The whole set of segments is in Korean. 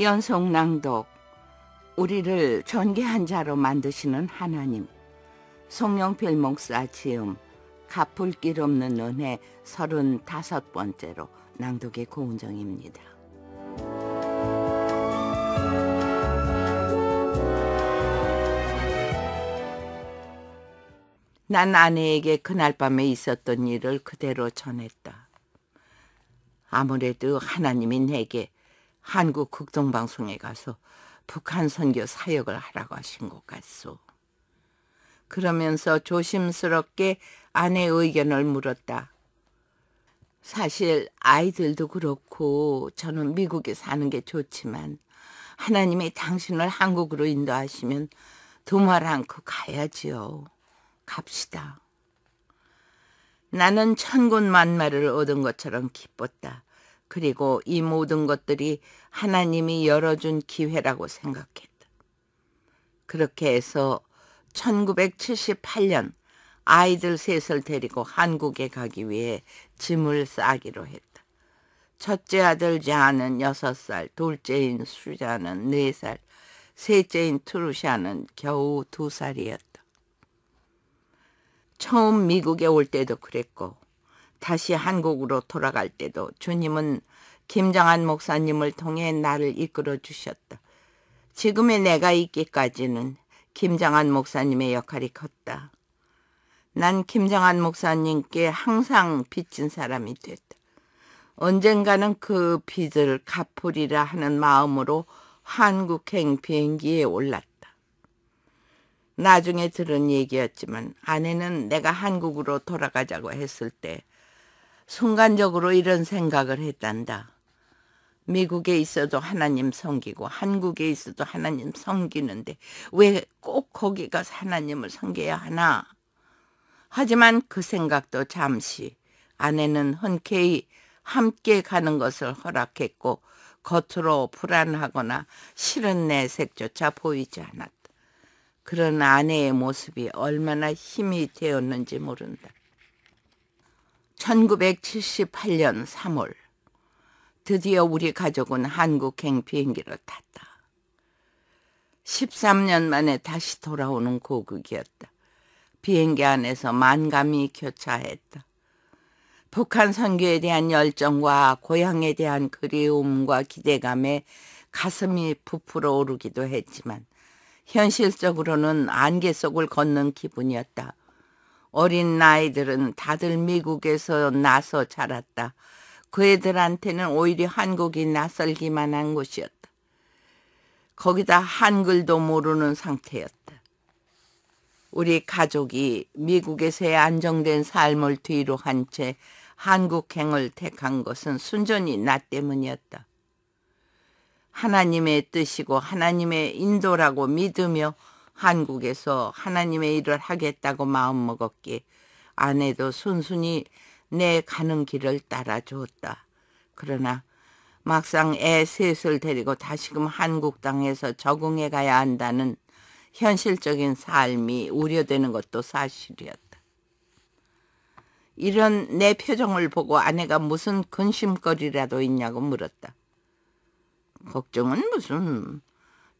연속 낭독 우리를 존귀한 자로 만드시는 하나님 송영필 목사 지음 갚을 길 없는 은혜 35번째로 낭독의 고운정입니다난 아내에게 그날 밤에 있었던 일을 그대로 전했다. 아무래도 하나님이 내게 한국 극동방송에 가서 북한 선교 사역을 하라고 하신 것 같소. 그러면서 조심스럽게 아내 의견을 물었다. 사실 아이들도 그렇고 저는 미국에 사는 게 좋지만 하나님이 당신을 한국으로 인도하시면 도말 않고 가야지요. 갑시다. 나는 천군만마를 얻은 것처럼 기뻤다. 그리고 이 모든 것들이 하나님이 열어준 기회라고 생각했다. 그렇게 해서 1978년 아이들 셋을 데리고 한국에 가기 위해 짐을 싸기로 했다. 첫째 아들 자아는 6살, 둘째인 수자는 4살, 셋째인 투르샤는 겨우 2살이었다. 처음 미국에 올 때도 그랬고 다시 한국으로 돌아갈 때도 주님은 김장한 목사님을 통해 나를 이끌어 주셨다. 지금의 내가 있기까지는 김장한 목사님의 역할이 컸다. 난 김장한 목사님께 항상 빚진 사람이 됐다. 언젠가는 그 빚을 갚으리라 하는 마음으로 한국행 비행기에 올랐다. 나중에 들은 얘기였지만 아내는 내가 한국으로 돌아가자고 했을 때 순간적으로 이런 생각을 했단다. 미국에 있어도 하나님 섬기고 한국에 있어도 하나님 섬기는데 왜 꼭 거기 가서 하나님을 섬겨야 하나? 하지만 그 생각도 잠시 아내는 흔쾌히 함께 가는 것을 허락했고 겉으로 불안하거나 싫은 내색조차 보이지 않았다. 그런 아내의 모습이 얼마나 힘이 되었는지 모른다. 1978년 3월 드디어 우리 가족은 한국행 비행기를 탔다. 13년 만에 다시 돌아오는 고국이었다. 비행기 안에서 만감이 교차했다. 북한 선교에 대한 열정과 고향에 대한 그리움과 기대감에 가슴이 부풀어 오르기도 했지만 현실적으로는 안개 속을 걷는 기분이었다. 어린 나이들은 다들 미국에서 나서 자랐다. 그 애들한테는 오히려 한국이 낯설기만 한 곳이었다. 거기다 한글도 모르는 상태였다. 우리 가족이 미국에서의 안정된 삶을 뒤로 한 채 한국행을 택한 것은 순전히 나 때문이었다. 하나님의 뜻이고 하나님의 인도라고 믿으며 한국에서 하나님의 일을 하겠다고 마음먹었기에 아내도 순순히 내 가는 길을 따라주었다. 그러나 막상 애 셋을 데리고 다시금 한국 땅에서 적응해 가야 한다는 현실적인 삶이 우려되는 것도 사실이었다. 이런 내 표정을 보고 아내가 무슨 근심거리라도 있냐고 물었다. 걱정은 무슨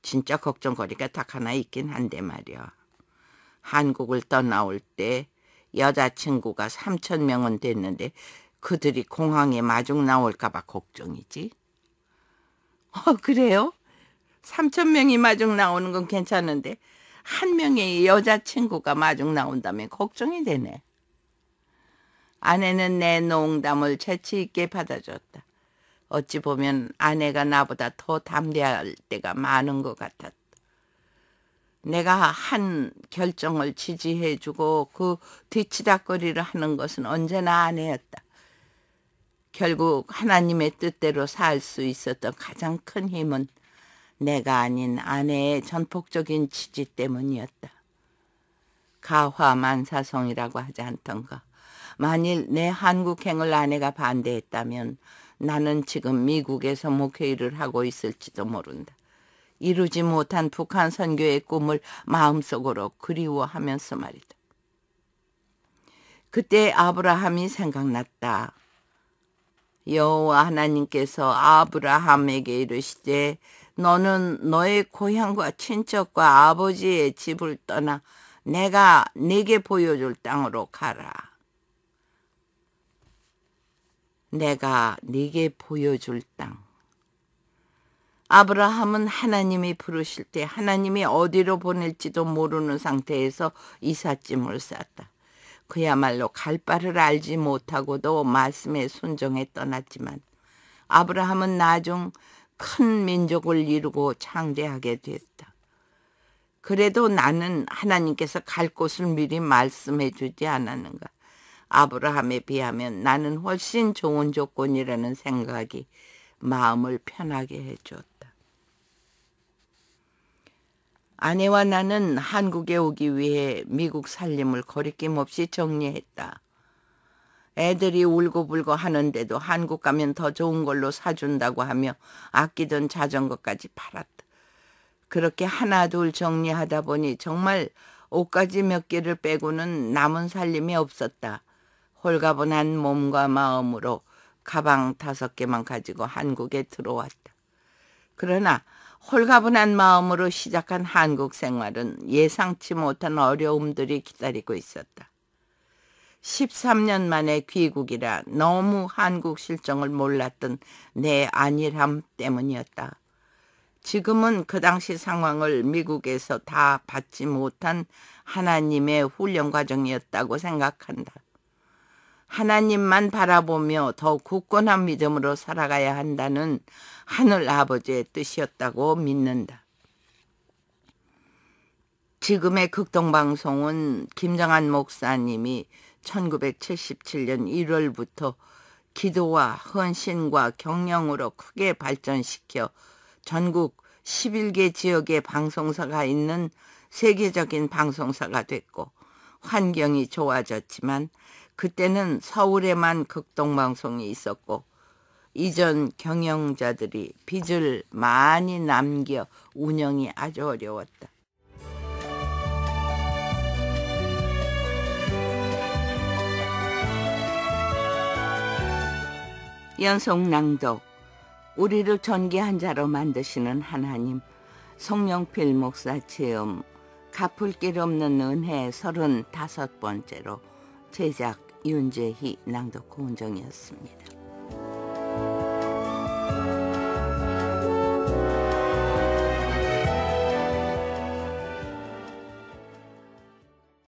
진짜 걱정거리가 딱 하나 있긴 한데 말이야. 한국을 떠나올 때 여자친구가 3천 명은 됐는데 그들이 공항에 마중 나올까 봐 걱정이지. 어 그래요? 3천 명이 마중 나오는 건 괜찮은데 한 명의 여자친구가 마중 나온다면 걱정이 되네. 아내는 내 농담을 재치 있게 받아줬다. 어찌 보면 아내가 나보다 더 담대할 때가 많은 것 같았다. 내가 한 결정을 지지해주고 그 뒤치다거리를 하는 것은 언제나 아내였다. 결국 하나님의 뜻대로 살 수 있었던 가장 큰 힘은 내가 아닌 아내의 전폭적인 지지 때문이었다. 가화만사성이라고 하지 않던가. 만일 내 한국행을 아내가 반대했다면 나는 지금 미국에서 목회일을 하고 있을지도 모른다. 이루지 못한 북한 선교의 꿈을 마음속으로 그리워하면서 말이다. 그때 아브라함이 생각났다. 여호와 하나님께서 아브라함에게 이르시되 너는 너의 고향과 친척과 아버지의 집을 떠나 내가 네게 보여줄 땅으로 가라. 내가 네게 보여줄 땅. 아브라함은 하나님이 부르실 때 하나님이 어디로 보낼지도 모르는 상태에서 이삿짐을 쌌다. 그야말로 갈 바를 알지 못하고도 말씀에 순종해 떠났지만 아브라함은 나중 큰 민족을 이루고 창대하게 됐다. 그래도 나는 하나님께서 갈 곳을 미리 말씀해 주지 않았는가. 아브라함에 비하면 나는 훨씬 좋은 조건이라는 생각이 마음을 편하게 해줬다 아내와 나는 한국에 오기 위해 미국 살림을 거리낌 없이 정리했다. 애들이 울고불고 하는데도 한국 가면 더 좋은 걸로 사준다고 하며 아끼던 자전거까지 팔았다. 그렇게 하나 둘 정리하다 보니 정말 옷까지 몇 개를 빼고는 남은 살림이 없었다. 홀가분한 몸과 마음으로 가방 다섯 개만 가지고 한국에 들어왔다. 그러나 홀가분한 마음으로 시작한 한국 생활은 예상치 못한 어려움들이 기다리고 있었다. 13년 만에 귀국이라 너무 한국 실정을 몰랐던 내 안일함 때문이었다. 지금은 그 당시 상황을 미국에서 다 받지 못한 하나님의 훈련 과정이었다고 생각한다. 하나님만 바라보며 더 굳건한 믿음으로 살아가야 한다는 하늘 아버지의 뜻이었다고 믿는다. 지금의 극동방송은 김정한 목사님이 1977년 1월부터 기도와 헌신과 경영으로 크게 발전시켜 전국 11개 지역의 방송사가 있는 세계적인 방송사가 됐고 환경이 좋아졌지만 그때는 서울에만 극동방송이 있었고 이전 경영자들이 빚을 많이 남겨 운영이 아주 어려웠다. 연속 낭독 우리를 전개한 자로 만드시는 하나님 송영필 목사 체험 갚을 길 없는 은혜 3 5 번째로 제작 윤재희 낭독 고은정이었습니다.